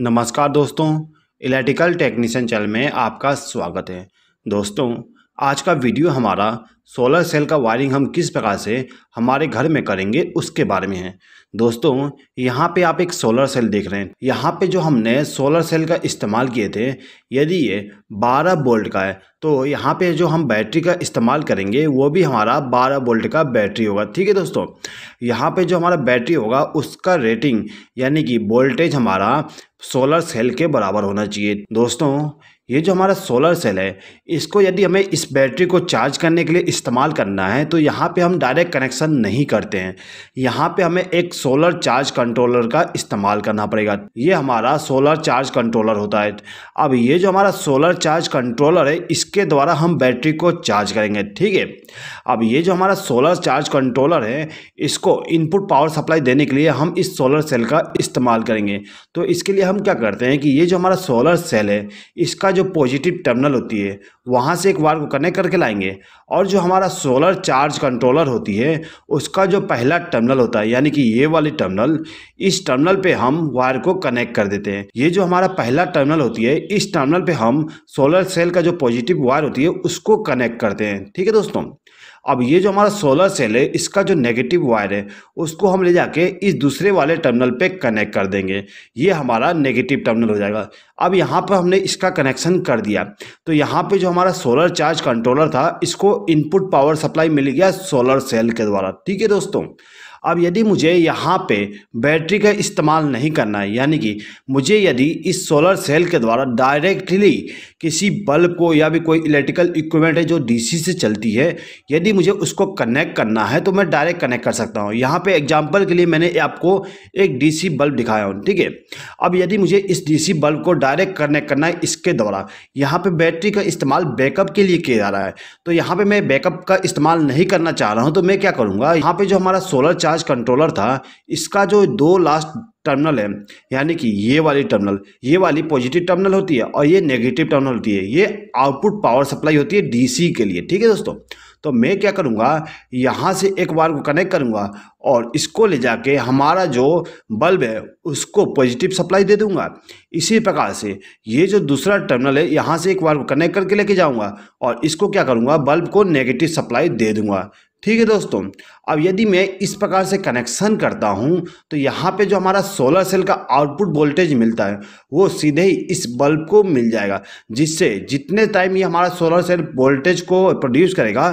नमस्कार दोस्तों electrical technician channel में आपका स्वागत है दोस्तों आज का वीडियो हमारा सोलर सेल का वायरिंग हम किस प्रकार से हमारे घर में करेंगे उसके बारे में है दोस्तों यहाँ पे आप एक सोलर सेल देख रहे हैं यहाँ पे जो हमने सोलर सेल का इस्तेमाल किए थे यदि ये 12 बोल्ट का है तो यहाँ पे जो हम बैटरी का इस्तेमाल करेंगे वो भी हमारा 12 बोल्ट का बैटरी होगा ठीक है दोस्तों यहाँ पे जो हमारा बैटरी होगा उसका रेटिंग यानी कि वोल्टेज हमारा सोलर सेल के बराबर होना चाहिए दोस्तों ये जो हमारा सोलर सेल है इसको यदि हमें इस बैटरी को चार्ज करने के लिए इस्तेमाल करना है तो यहाँ पे हम डायरेक्ट कनेक्शन नहीं करते हैं यहाँ पे हमें एक सोलर चार्ज कंट्रोलर का इस्तेमाल करना पड़ेगा ये हमारा सोलर चार्ज कंट्रोलर होता है अब ये जो हमारा सोलर चार्ज कंट्रोलर है इसके द्वारा हम बैटरी को चार्ज करेंगे ठीक है अब ये जो हमारा सोलर चार्ज कंट्रोलर है इसको इनपुट पावर सप्लाई देने के लिए हम इस सोलर सेल का इस्तेमाल करेंगे तो इसके लिए हम क्या करते हैं कि ये जो हमारा सोलर सेल है इसका जो जो पॉजिटिव टर्मिनल होती है वहाँ से एक वायर को कनेक्ट करके लाएंगे और जो हमारा सोलर चार्ज कंट्रोलर होती है उसका जो पहला टर्मिनल होता है यानी कि ये वाली टर्मिनल इस टर्मिनल पे हम वायर को कनेक्ट कर देते हैं ये जो हमारा पहला टर्मिनल होती है इस टर्मिनल पे हम सोलर सेल का जो पॉजिटिव वायर होती है उसको कनेक्ट करते हैं ठीक है दोस्तों अब ये जो हमारा सोलर सेल है इसका जो नेगेटिव वायर है उसको हम ले जाके इस दूसरे वाले टर्मिनल पे कनेक्ट कर देंगे ये हमारा नेगेटिव टर्मिनल हो जाएगा अब यहाँ पर हमने इसका कनेक्शन कर दिया तो यहाँ पे जो हमारा सोलर चार्ज कंट्रोलर था इसको इनपुट पावर सप्लाई मिल गया सोलर सेल के द्वारा ठीक है दोस्तों अब यदि मुझे यहाँ पे बैटरी का इस्तेमाल नहीं करना है यानी कि मुझे यदि इस सोलर सेल के द्वारा डायरेक्टली किसी बल्ब को या भी कोई इलेक्ट्रिकल इक्विपमेंट है जो डीसी से चलती है यदि मुझे उसको कनेक्ट करना है तो मैं डायरेक्ट कनेक्ट कर सकता हूँ यहाँ पे एग्जाम्पल के लिए मैंने आपको एक डी बल्ब दिखाया हूँ ठीक है अब यदि मुझे इस डी बल्ब को डायरेक्ट कनेक्ट करना है इसके द्वारा यहाँ पर बैटरी का इस्तेमाल बैकअप के लिए किया जा रहा है तो यहाँ पर मैं बैकअप का इस्तेमाल नहीं करना चाह रहा हूँ तो मैं क्या करूँगा यहाँ पर जो हमारा सोलर चार्ज चार्ज कंट्रोलर था इसका जो दो लास्ट टर्मिनल है यानी कि ये वाली टर्मिनल ये वाली पॉजिटिव टर्मिनल होती है और ये नेगेटिव टर्मिनल होती है ये आउटपुट पावर सप्लाई होती है डीसी के लिए ठीक है दोस्तों तो मैं क्या करूँगा यहाँ से एक बार को कनेक्ट करूँगा और इसको ले जाके हमारा जो बल्ब है उसको पॉजिटिव सप्लाई दे दूँगा इसी प्रकार से ये जो दूसरा टर्मिनल है यहाँ से एक बार को कनेक्ट करके लेके जाऊँगा और इसको क्या करूँगा बल्ब को नेगेटिव सप्लाई दे दूँगा ठीक है दोस्तों अब यदि मैं इस प्रकार से कनेक्शन करता हूं तो यहाँ पे जो हमारा सोलर सेल का आउटपुट वोल्टेज मिलता है वो सीधे ही इस बल्ब को मिल जाएगा जिससे जितने टाइम ये हमारा सोलर सेल वोल्टेज को प्रोड्यूस करेगा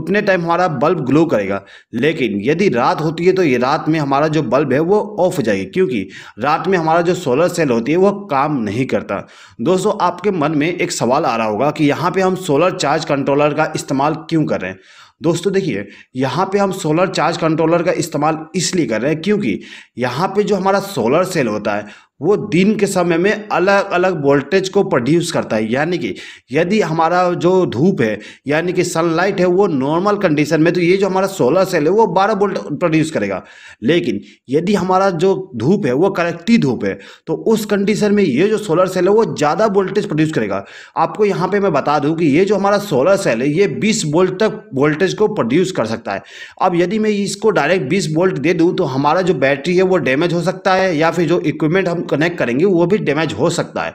उतने टाइम हमारा बल्ब ग्लो करेगा लेकिन यदि रात होती है तो ये रात में हमारा जो बल्ब है वो ऑफ हो जाएगी क्योंकि रात में हमारा जो सोलर सेल होती है वह काम नहीं करता दोस्तों आपके मन में एक सवाल आ रहा होगा कि यहाँ पर हम सोलर चार्ज कंट्रोलर का इस्तेमाल क्यों कर रहे हैं दोस्तों देखिए यहाँ पे हम सोलर चार्ज कंट्रोलर का इस्तेमाल इसलिए कर रहे हैं क्योंकि यहाँ पे जो हमारा सोलर सेल होता है वो दिन के समय में अलग अलग वोल्टेज को प्रोड्यूस करता है यानी कि यदि हमारा जो धूप है यानी कि सनलाइट है वो नॉर्मल कंडीशन में तो ये जो हमारा सोलर सेल है वो 12 वोल्ट प्रोड्यूस करेगा लेकिन यदि हमारा जो धूप है वो करेक्टी धूप है तो उस कंडीशन में ये जो सोलर सेल है वो ज़्यादा वोल्टेज प्रोड्यूस करेगा आपको यहाँ पर मैं बता दूँ कि ये जो हमारा सोलर सेल है ये बीस वोल्ट तक वोल्टेज को प्रोड्यूस कर सकता है अब यदि मैं इसको डायरेक्ट बीस वोल्ट दे दूँ तो हमारा जो बैटरी है वो डैमेज हो सकता है या फिर जो इक्विपमेंट हम कनेक्ट करेंगे वो भी डैमेज हो सकता है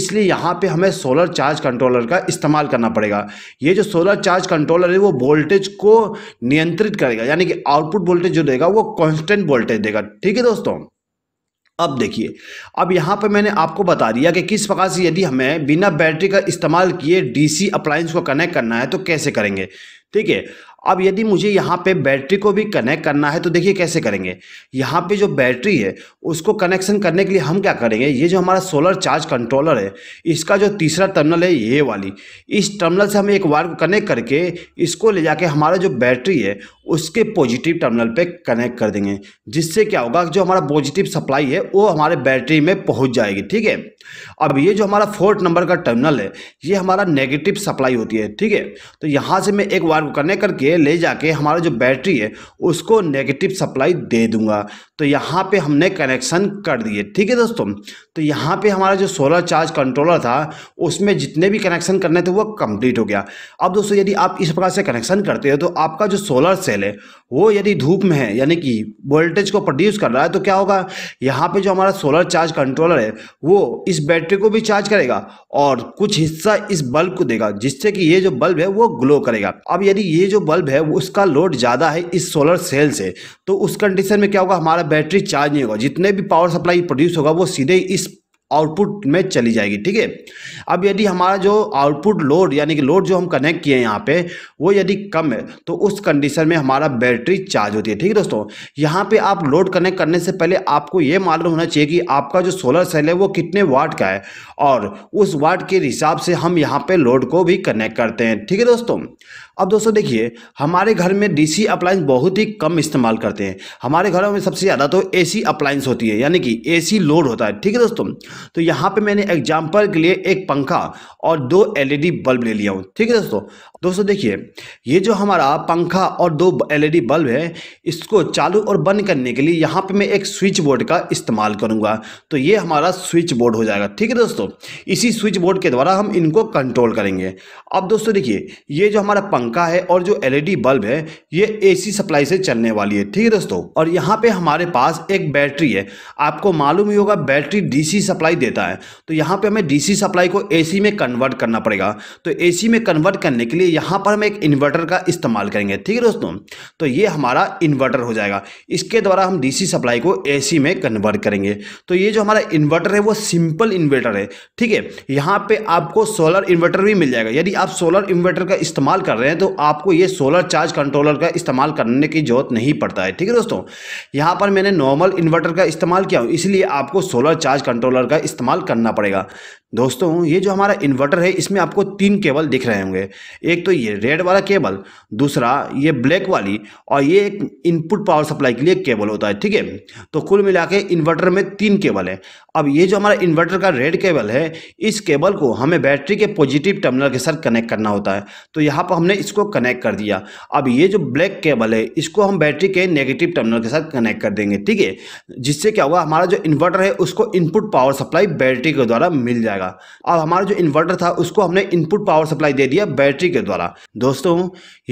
इसलिए यहाँ पे हमें सोलर चार्ज कंट्रोलर का इस्तेमाल करना पड़ेगा ये जो सोलर चार्ज कंट्रोलर है वो वोल्टेज को नियंत्रित करेगा यानी कि आउटपुट वोल्टेज जो देगा वो कॉन्स्टेंट वोल्टेज देगा ठीक है दोस्तों अब देखिए अब यहाँ पर मैंने आपको बता दिया कि किस प्रकार से यदि हमें बिना बैटरी का इस्तेमाल किए डीसी अप्लायंस को कनेक्ट करना है तो कैसे करेंगे ठीक है अब यदि मुझे यहाँ पे बैटरी को भी कनेक्ट करना है तो देखिए कैसे करेंगे यहाँ पे जो बैटरी है उसको कनेक्शन करने के लिए हम क्या करेंगे ये जो हमारा सोलर चार्ज कंट्रोलर है इसका जो तीसरा टर्मिनल है ये वाली इस टर्मिनल से हम एक वायर को कनेक्ट करके इसको ले जाके हमारा जो बैटरी है उसके पॉजिटिव टर्मिनल पर कनेक्ट कर देंगे जिससे क्या होगा जो हमारा पॉजिटिव सप्लाई है वो हमारे बैटरी में पहुँच जाएगी ठीक है अब ये जो हमारा फोर्थ नंबर का टर्मिनल है ये हमारा नेगेटिव सप्लाई होती है ठीक है तो यहाँ से मैं एक वायर को कनेक्ट करके लिए ले जाके हमारा जो बैटरी है उसको नेगेटिव सप्लाई दे दूंगा तो यहाँ पे हमने कनेक्शन कर दिए ठीक है दोस्तों तो यहाँ पे हमारा जो सोलर चार्ज कंट्रोलर था उसमें जितने भी कनेक्शन करने थे वो कंप्लीट हो गया अब दोस्तों यदि आप इस प्रकार से कनेक्शन करते हो तो आपका जो सोलर सेल है वो यदि धूप में है यानी कि वोल्टेज को प्रोड्यूस कर रहा है तो क्या होगा यहाँ पर जो हमारा सोलर चार्ज कंट्रोलर है वो इस बैटरी को भी चार्ज करेगा और कुछ हिस्सा इस बल्ब को देगा जिससे कि ये जो बल्ब है वो ग्लो करेगा अब यदि ये जो बल्ब बल्ब है वो उसका लोड ज़्यादा है इस सोलर सेल से तो उस कंडीशन में क्या होगा हमारा बैटरी चार्ज नहीं होगा जितने भी पावर सप्लाई प्रोड्यूस होगा वो सीधे इस आउटपुट में चली जाएगी ठीक है अब यदि हमारा जो आउटपुट लोड यानी कि लोड जो हम कनेक्ट किए हैं यहाँ पे वो यदि कम है तो उस कंडीशन में हमारा बैटरी चार्ज होती है ठीक है दोस्तों यहाँ पे आप लोड कनेक्ट करने से पहले आपको ये मालूम होना चाहिए कि आपका जो सोलर सेल है वो कितने वाट का है और उस वाट के हिसाब से हम यहाँ पर लोड को भी कनेक्ट करते हैं ठीक है दोस्तों अब दोस्तों देखिए हमारे घर में डीसी अप्लायंस बहुत ही कम इस्तेमाल करते हैं हमारे घरों में सबसे ज़्यादा तो एसी अप्लायंस होती है यानी कि एसी लोड होता है ठीक है दोस्तों तो यहाँ पे मैंने एग्जाम्पल के लिए एक पंखा और दो एलईडी बल्ब e ले लिया हूँ ठीक है दोस्तों दोस्तों देखिए ये जो हमारा पंखा और दो एलईडी बल्ब है इसको चालू और बंद करने के लिए यहाँ पे मैं एक स्विच बोर्ड का इस्तेमाल करूँगा तो ये हमारा स्विच बोर्ड हो जाएगा ठीक है दोस्तों इसी स्विच बोर्ड के द्वारा हम इनको कंट्रोल करेंगे अब दोस्तों देखिए ये जो हमारा पंखा है और जो एल बल्ब है ये ए सप्लाई से चलने वाली है ठीक है दोस्तों और यहाँ पर हमारे पास एक बैटरी है आपको मालूम ही होगा बैटरी डी सप्लाई देता है तो यहाँ पर हमें डी सप्लाई को ए में कन्वर्ट करना पड़ेगा तो ए में कन्वर्ट करने के लिए यहाँ पर हम एक इन्वर्टर का इस्तेमाल करेंगे ठीक है दोस्तों तो ये हमारा इन्वर्टर हो जाएगा इसके द्वारा हम डीसी सप्लाई को एसी में कन्वर्ट करेंगे तो ये जो हमारा इन्वर्टर है वो सिंपल इन्वर्टर है ठीक है यहाँ पे आपको सोलर इन्वर्टर भी मिल जाएगा यदि आप सोलर इन्वर्टर का इस्तेमाल कर रहे हैं तो आपको ये सोलर चार्ज कंट्रोलर का इस्तेमाल करने की जरूरत नहीं पड़ता है ठीक है दोस्तों यहाँ पर मैंने नॉर्मल इन्वर्टर का इस्तेमाल किया इसलिए आपको सोलर चार्ज कंट्रोलर का इस्तेमाल करना पड़ेगा दोस्तों ये जो हमारा इन्वर्टर है इसमें आपको तीन केबल दिख रहे होंगे एक तो ये रेड वाला केबल दूसरा ये ब्लैक वाली और ये एक इनपुट पावर सप्लाई के लिए केबल होता है ठीक है तो कुल मिला के इन्वर्टर में तीन केबल है अब ये जो हमारा इन्वर्टर का रेड केबल है इस केबल को हमें बैटरी के पॉजिटिव टर्मिनल के साथ कनेक्ट करना होता है तो यहाँ पर हमने इसको कनेक्ट कर दिया अब ये जो ब्लैक केबल है इसको हम बैटरी के नेगेटिव टर्मिनल के साथ कनेक्ट कर देंगे ठीक है जिससे क्या होगा हमारा जो इन्वर्टर है उसको इनपुट पावर सप्लाई बैटरी के द्वारा मिल जाएगा जाएगा अब हमारा जो इन्वर्टर था उसको हमने इनपुट पावर सप्लाई दे दिया बैटरी के द्वारा दोस्तों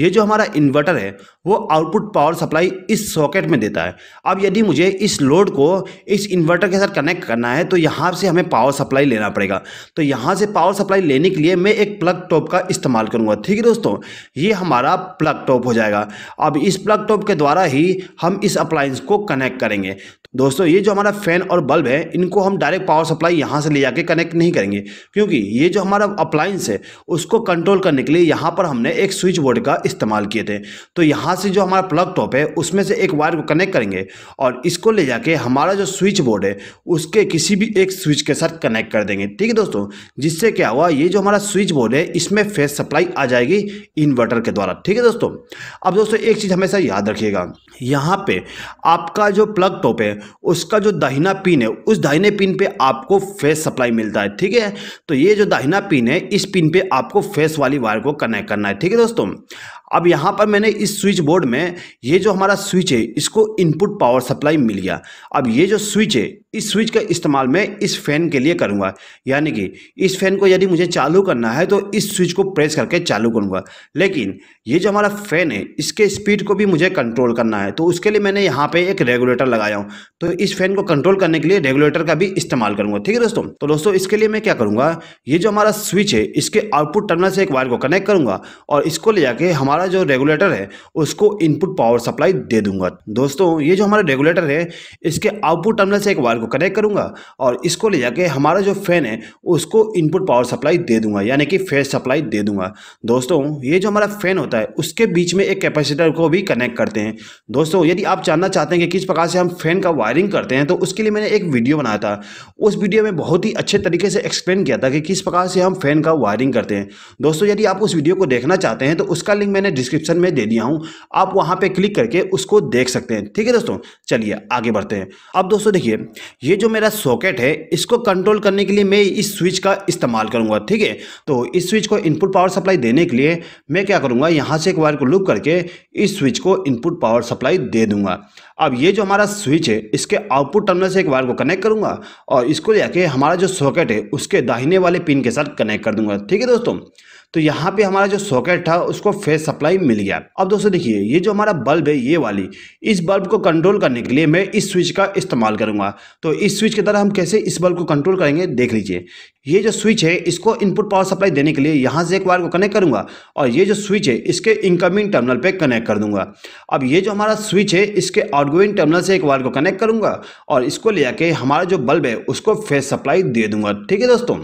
ये जो हमारा इन्वर्टर है वो आउटपुट पावर सप्लाई इस सॉकेट में देता है अब यदि मुझे इस लोड को इस इन्वर्टर के साथ कनेक्ट करना है तो यहाँ से हमें पावर सप्लाई लेना पड़ेगा तो यहाँ से पावर सप्लाई लेने के लिए मैं एक प्लग टॉप का इस्तेमाल करूँगा ठीक है दोस्तों ये हमारा प्लग टॉप हो जाएगा अब इस प्लग टॉप के द्वारा ही हम इस अप्लाइंस को कनेक्ट करेंगे दोस्तों ये जो हमारा फ़ैन और बल्ब है इनको हम डायरेक्ट पावर सप्लाई यहाँ से ले जाके कनेक्ट नहीं करेंगे क्योंकि ये जो हमारा अप्लाइंस है उसको कंट्रोल करने के लिए यहाँ पर हमने एक स्विच बोर्ड का इस्तेमाल किए थे तो यहाँ से जो हमारा प्लग टॉप है उसमें से एक वायर को कनेक्ट करेंगे और इसको ले जाके हमारा जो स्विच बोर्ड है उसके किसी भी एक स्विच के साथ कनेक्ट कर देंगे ठीक है दोस्तों जिससे क्या हुआ ये जो हमारा स्विच बोर्ड है इसमें फेस सप्लाई आ जाएगी इन्वर्टर के द्वारा ठीक है दोस्तों अब दोस्तों एक चीज़ हमेशा याद रखिएगा यहाँ पे आपका जो प्लग टॉप है उसका जो दाहिना पिन है उस दाहिने पिन पर आपको फेस सप्लाई मिलता है ठीक है तो ये जो दाहिना पिन है इस पिन पर आपको फेस वाली वायर को कनेक्ट करना है ठीक है दोस्तों अब यहाँ पर मैंने इस स्विच बोर्ड में ये जो हमारा स्विच है इसको इनपुट पावर सप्लाई मिल गया अब ये जो स्विच है इस स्विच का इस्तेमाल मैं इस फैन के लिए करूँगा यानी कि इस फैन को यदि मुझे चालू करना है तो इस स्विच को प्रेस करके चालू करूंगा लेकिन ये जो हमारा फैन है इसके स्पीड को भी मुझे कंट्रोल करना है तो उसके लिए मैंने यहाँ पे एक रेगुलेटर लगाया हूँ तो इस फैन को कंट्रोल करने के लिए रेगुलेटर का भी इस्तेमाल करूंगा ठीक है दोस्तों तो दोस्तों इसके लिए मैं क्या करूंगा ये जो हमारा स्विच है इसके आउटपुट टर्मिनल से एक वायर को कनेक्ट करूंगा और इसको ले जाके हमारा जो रेगुलेटर है उसको इनपुट पावर सप्लाई दे दूंगा दोस्तों ये जो हमारा रेगुलेटर है इसके आउटपुट टर्मिनल से एक वायर को कनेक्ट करूँगा और इसको ले जाके हमारा जो फ़ैन है उसको इनपुट पावर सप्लाई दे दूंगा यानी कि फेस सप्लाई दे दूंगा दोस्तों ये जो हमारा फ़ैन होता है उसके बीच में एक कैपेसिटर को भी कनेक्ट करते हैं दोस्तों यदि आप जानना चाहते हैं कि किस प्रकार से हम फ़ैन का वायरिंग करते हैं तो उसके लिए मैंने एक वीडियो बनाया था उस वीडियो में बहुत ही अच्छे तरीके से एक्सप्लेन किया था कि किस प्रकार से हम फ़ैन का वायरिंग करते हैं दोस्तों यदि आप उस वीडियो को देखना चाहते हैं तो उसका लिंक मैंने डिस्क्रिप्शन में दे दिया हूँ आप वहाँ पर क्लिक करके उसको देख सकते हैं ठीक है दोस्तों चलिए आगे बढ़ते हैं अब दोस्तों देखिए ये जो मेरा सॉकेट है इसको कंट्रोल करने के लिए मैं इस स्विच का इस्तेमाल करूँगा ठीक है तो इस स्विच को इनपुट पावर सप्लाई देने के लिए मैं क्या करूँगा यहाँ से एक वायर को लुक करके इस स्विच को इनपुट पावर सप्लाई दे दूंगा अब ये जो हमारा स्विच है इसके आउटपुट टर्मिनल से एक वायर को कनेक्ट करूँगा और इसको जाके हमारा जो सॉकेट है उसके दाहिने वाले पिन के साथ कनेक्ट कर दूंगा ठीक है दोस्तों तो यहाँ पे हमारा जो सॉकेट था उसको फेस सप्लाई मिल गया अब दोस्तों देखिए ये जो हमारा बल्ब है ये वाली इस बल्ब को कंट्रोल करने के लिए मैं इस स्विच का इस्तेमाल करूँगा तो इस स्विच के द्वारा हम कैसे इस बल्ब को कंट्रोल करेंगे देख लीजिए ये जो स्विच है इसको इनपुट पावर सप्लाई देने के लिए यहाँ से एक वायर को कनेक्ट करूँगा और ये जो स्विच है इसके इनकमिंग टर्मिनल पर कनेक्ट कर दूंगा अब ये जो हमारा स्विच है इसके आउटगोइंग टर्मिनल से एक वायर को कनेक्ट करूँगा और इसको ले जाके हमारा जो बल्ब है उसको फेस सप्लाई दे दूंगा ठीक है दोस्तों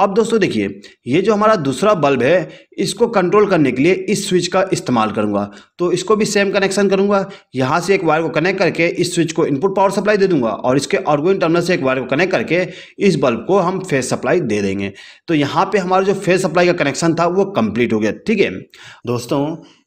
अब दोस्तों देखिए ये जो हमारा दूसरा बल्ब है इसको कंट्रोल करने के लिए इस स्विच का इस्तेमाल करूंगा तो इसको भी सेम कनेक्शन करूंगा यहाँ से एक वायर को कनेक्ट करके इस स्विच को इनपुट पावर सप्लाई दे दूंगा और इसके आउटगोइंग टर्मिनल से एक वायर को कनेक्ट करके इस बल्ब को हम फेस सप्लाई दे देंगे तो यहाँ पर हमारा जो फेस सप्लाई का कनेक्शन था वो कम्प्लीट हो गया ठीक है दोस्तों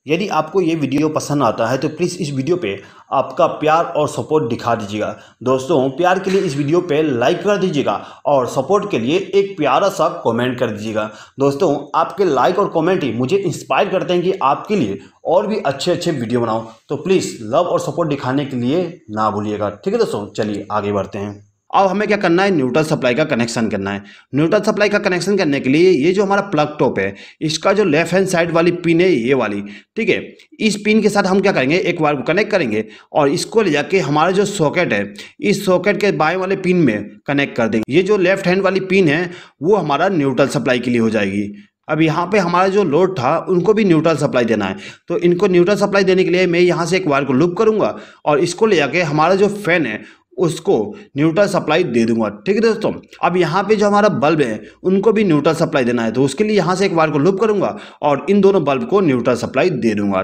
यदि आपको ये वीडियो पसंद आता है तो प्लीज़ इस वीडियो पे आपका प्यार और सपोर्ट दिखा दीजिएगा दोस्तों प्यार के लिए इस वीडियो पे लाइक कर दीजिएगा और सपोर्ट के लिए एक प्यारा सा कमेंट कर दीजिएगा दोस्तों आपके लाइक और कमेंट ही मुझे इंस्पायर करते हैं कि आपके लिए और भी अच्छे अच्छे वीडियो बनाऊँ तो प्लीज़ लव और सपोर्ट दिखाने के लिए ना भूलिएगा ठीक है दोस्तों चलिए आगे बढ़ते हैं अब हमें क्या करना है न्यूट्रल सप्लाई का कनेक्शन करना है न्यूट्रल सप्लाई का कनेक्शन करने के लिए ये जो हमारा प्लग टॉप है इसका जो लेफ्ट हैंड साइड वाली पिन है ये वाली ठीक है इस पिन के साथ हम क्या करेंगे एक वायर को कनेक्ट करेंगे और इसको ले जाके हमारा जो सॉकेट है इस सॉकेट के बाएँ वाले पिन में कनेक्ट कर देंगे ये जो लेफ्ट हैंड वाली पिन है वो हमारा न्यूट्रल सप्लाई के लिए हो जाएगी अब यहाँ पे हमारा जो लोड था उनको भी न्यूट्रल सप्लाई देना है तो इनको न्यूट्रल सप्लाई देने के लिए मैं यहाँ से एक वायर को लूप करूँगा और इसको ले जाके हमारा जो फैन है उसको न्यूट्रल सप्लाई दे दूंगा ठीक है दोस्तों अब यहाँ पे जो हमारा बल्ब है उनको भी न्यूट्रल सप्लाई देना है तो उसके लिए यहाँ से एक बार को लूप करूंगा और इन दोनों बल्ब को न्यूट्रल सप्लाई दे दूंगा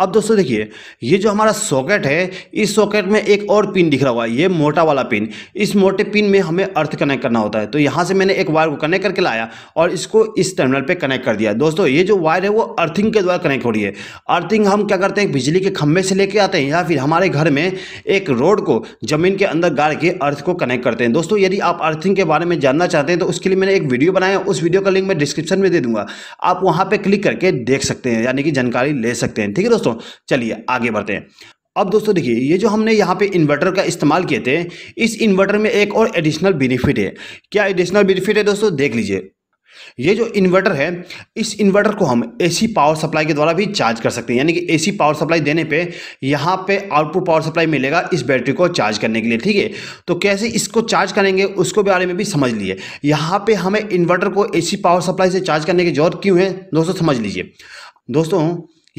अब दोस्तों देखिए ये जो हमारा सॉकेट है इस सॉकेट में एक और पिन दिख रहा हुआ है ये मोटा वाला पिन इस मोटे पिन में हमें अर्थ कनेक्ट करना होता है तो यहाँ से मैंने एक वायर को कनेक्ट करके लाया और इसको इस टर्मिनल पे कनेक्ट कर दिया दोस्तों ये जो वायर है वो अर्थिंग के द्वारा कनेक्ट हो रही है अर्थिंग हम क्या करते हैं बिजली के खंभे से लेके आते हैं या फिर हमारे घर में एक रोड को जमीन के अंदर गाड़ के अर्थ को कनेक्ट करते हैं दोस्तों यदि आप अर्थिंग के बारे में जानना चाहते हैं तो उसके लिए मैंने एक वीडियो बनाया उस वीडियो का लिंक मैं डिस्क्रिप्शन में दे दूंगा आप वहाँ पर क्लिक करके देख सकते हैं यानी कि जानकारी ले सकते हैं ठीक है है दोस्तों चलिए आगे बढ़ते हैं अब दोस्तों देखिए ये जो हमने यहाँ पे इन्वर्टर का इस्तेमाल किए थे इस इन्वर्टर में एक और एडिशनल बेनिफिट है क्या एडिशनल बेनिफिट है दोस्तों देख लीजिए ये जो इन्वर्टर है इस इन्वर्टर को हम एसी पावर सप्लाई के द्वारा भी चार्ज कर सकते हैं यानी कि एसी पावर सप्लाई देने पे यहाँ पे आउटपुट पावर सप्लाई मिलेगा इस बैटरी को चार्ज करने के लिए ठीक है तो कैसे इसको चार्ज करेंगे उसको बारे में भी समझ लीजिए यहाँ पे हमें इन्वर्टर को एसी पावर सप्लाई से चार्ज करने की जरूरत क्यों है दोस्तों समझ लीजिए दोस्तों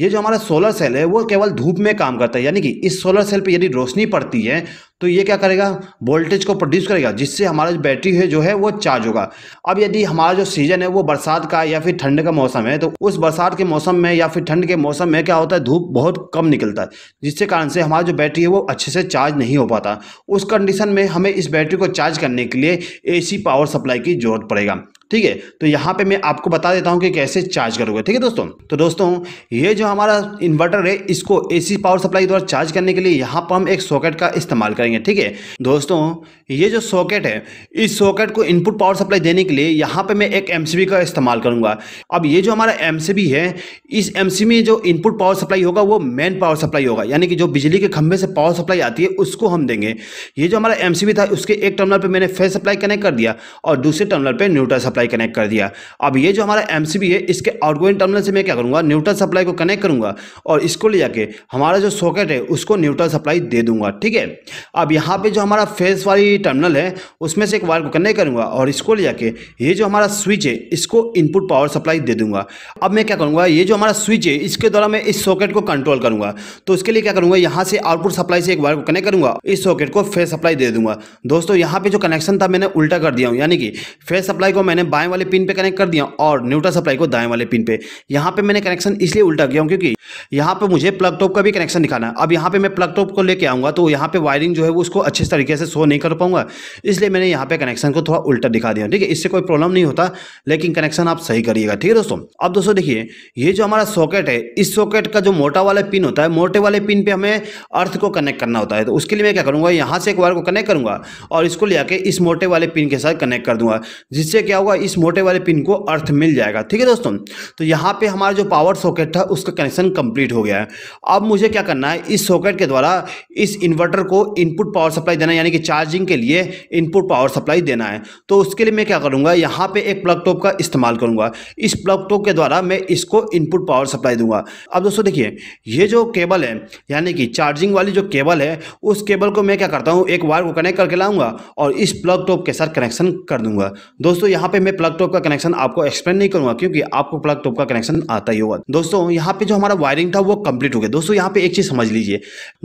ये जो हमारा सोलर सेल है वो केवल धूप में काम करता है यानी कि इस सोलर सेल पे यदि रोशनी पड़ती है तो ये क्या करेगा वोल्टेज को प्रोड्यूस करेगा जिससे हमारा जो बैटरी है जो है वो चार्ज होगा अब यदि हमारा जो सीजन है वो बरसात का या फिर ठंड का मौसम है तो उस बरसात के मौसम में या फिर ठंड के मौसम में क्या होता है धूप बहुत कम निकलता है जिसके कारण से हमारा जो बैटरी है वो अच्छे से चार्ज नहीं हो पाता उस कंडीशन में हमें इस बैटरी को चार्ज करने के लिए ए पावर सप्लाई की जरूरत पड़ेगा ठीक है तो यहाँ पे मैं आपको बता देता हूँ कि कैसे चार्ज करोगे ठीक है दोस्तों तो दोस्तों ये जो हमारा इन्वर्टर है इसको एसी पावर सप्लाई द्वारा चार्ज करने के लिए यहाँ पर हम एक सॉकेट का इस्तेमाल करेंगे ठीक है दोस्तों ये जो सॉकेट है इस सॉकेट को इनपुट पावर सप्लाई देने के लिए यहाँ पर मैं एक एम का इस्तेमाल करूँगा अब ये जो हमारा एम है इस एम में जो इनपुट पावर सप्लाई होगा वो मेन पावर सप्लाई होगा यानी कि जो बिजली के खंभे से पावर सप्लाई आती है उसको हम देंगे ये जो हमारा एम था उसके एक टर्मिनल पर मैंने फेस सप्लाई कनेक्ट कर दिया और दूसरे टर्मिनल पर न्यूट्रल सप्लाई सप्लाई कनेक्ट कर दिया अब ये जो हमारा एम है इसके आउटगोइंग टर्मिनल से मैं क्या करूँगा न्यूट्रल सप्लाई को कनेक्ट करूँगा और इसको ले जाके हमारा जो सॉकेट है उसको न्यूट्रल सप्लाई दे दूंगा ठीक है अब यहाँ पर जो हमारा फेस वाली टर्मिनल है उसमें से एक वायर को कनेक्ट करूँगा और इसको ले जाके ये जो हमारा स्विच है इसको इनपुट पावर सप्लाई दे दूंगा अब मैं क्या करूँगा ये जो हमारा स्विच है इसके द्वारा मैं इस सॉकेट को कंट्रोल करूँगा तो इसके लिए क्या करूँगा यहाँ से आउटपुट सप्लाई से एक वायर को कनेक्ट करूँगा इस सॉकेट को फेस सप्लाई दे दूंगा दोस्तों यहाँ पे जो कनेक्शन था मैंने उल्टा कर दिया हूँ यानी कि फेस सप्लाई को मैंने बाएं वाले पिन पे कनेक्ट कर दिया और न्यूट्रल सप्लाई को दाएं वाले पिन पे यहाँ पे मैंने कनेक्शन इसलिए उल्टा किया क्योंकि यहाँ पे मुझे प्लग टॉप का भी कनेक्शन दिखाना है अब यहाँ पे मैं प्लग टॉप को लेके आऊँगा तो यहाँ पे वायरिंग जो है वो उसको अच्छे तरीके से शो नहीं कर पाऊंगा इसलिए मैंने यहाँ पे कनेक्शन को थोड़ा उल्टा दिखा दिया ठीक है इससे कोई प्रॉब्लम नहीं होता लेकिन कनेक्शन आप सही करिएगा ठीक है दोस्तों अब दोस्तों देखिए ये जो हमारा सॉकेट है इस सॉकेट का जो मोटा वाला पिन होता है मोटे वाले पिन पर हमें अर्थ को कनेक्ट करना होता है तो उसके लिए मैं क्या करूँगा यहाँ से एक वायर को कनेक्ट करूँगा और इसको ले इस मोटे वाले पिन के साथ कनेक्ट कर दूंगा जिससे क्या होगा इस मोटे वाले पिन को अर्थ मिल जाएगा ठीक है दोस्तों तो यहाँ पे हमारा जो पावर सॉकेट था उसका कनेक्शन कंप्लीट हो गया है अब मुझे क्या करना है इस सॉकेट के द्वारा इस इन्वर्टर को इनपुट पावर सप्लाई देना यानी कि चार्जिंग के लिए इनपुट पावर सप्लाई देना है तो उसके लिए मैं क्या करूँगा यहाँ पर एक प्लग टॉप का इस्तेमाल करूँगा इस प्लग टॉप के द्वारा मैं इसको इनपुट पावर सप्लाई दूंगा अब दोस्तों देखिए ये जो केबल है यानी कि चार्जिंग वाली जो केबल है उस केबल को मैं क्या करता हूँ एक वायर को कनेक्ट करके लाऊंगा और इस प्लग टॉप के साथ कनेक्शन कर दूंगा दोस्तों यहाँ पे मैं प्लग टॉप का कनेक्शन आपको एक्सप्लेन नहीं करूंगा क्योंकि आपको प्लग टॉप का कनेक्शन आता ही होगा दोस्तों यहाँ पे जो हमारा वायरिंग था वो कंप्लीट हो गया दोस्तों यहाँ पे एक चीज समझ लीजिए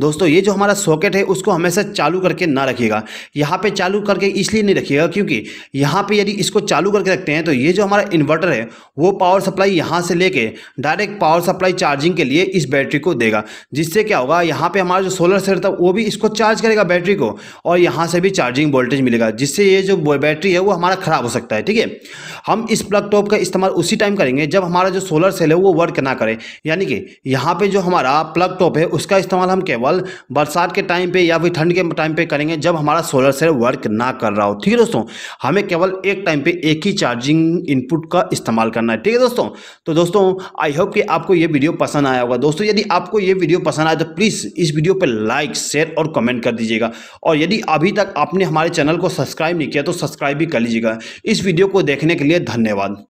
दोस्तों ये जो हमारा सॉकेट है उसको हमेशा चालू करके ना रखिएगा यहाँ पे चालू करके इसलिए नहीं रखिएगा क्योंकि यहाँ पे यदि इसको चालू करके रखते हैं तो ये जो हमारा इन्वर्टर है वो पावर सप्लाई यहाँ से लेके डायरेक्ट पावर सप्लाई चार्जिंग के लिए इस बैटरी को देगा जिससे क्या होगा यहाँ पे हमारा जो सोलर सेल था वो भी इसको चार्ज करेगा बैटरी को और यहाँ से भी चार्जिंग वोल्टेज मिलेगा जिससे ये जो बैटरी है वो हमारा खराब हो सकता है ठीक है Bien, हम इस प्लग टॉप का इस्तेमाल उसी टाइम करेंगे जब हमारा जो सोलर सेल है वो वर्क ना करे यानी कि यहाँ पे जो हमारा प्लग टॉप है उसका इस्तेमाल हम केवल बरसात के टाइम पे या फिर ठंड के टाइम पे करेंगे जब हमारा सोलर सेल वर्क ना कर रहा हो ठीक है दोस्तों हमें केवल एक टाइम पे एक ही चार्जिंग इनपुट का इस्तेमाल करना है ठीक है दोस्तों तो दोस्तों आई होप कि आपको ये वीडियो पसंद आया होगा दोस्तों यदि आपको ये वीडियो पसंद आया तो प्लीज़ इस वीडियो पर लाइक शेयर और कमेंट कर दीजिएगा और यदि अभी तक आपने हमारे चैनल को सब्सक्राइब नहीं किया तो सब्सक्राइब भी कर लीजिएगा इस वीडियो को देखने के लिए लिए धन्यवाद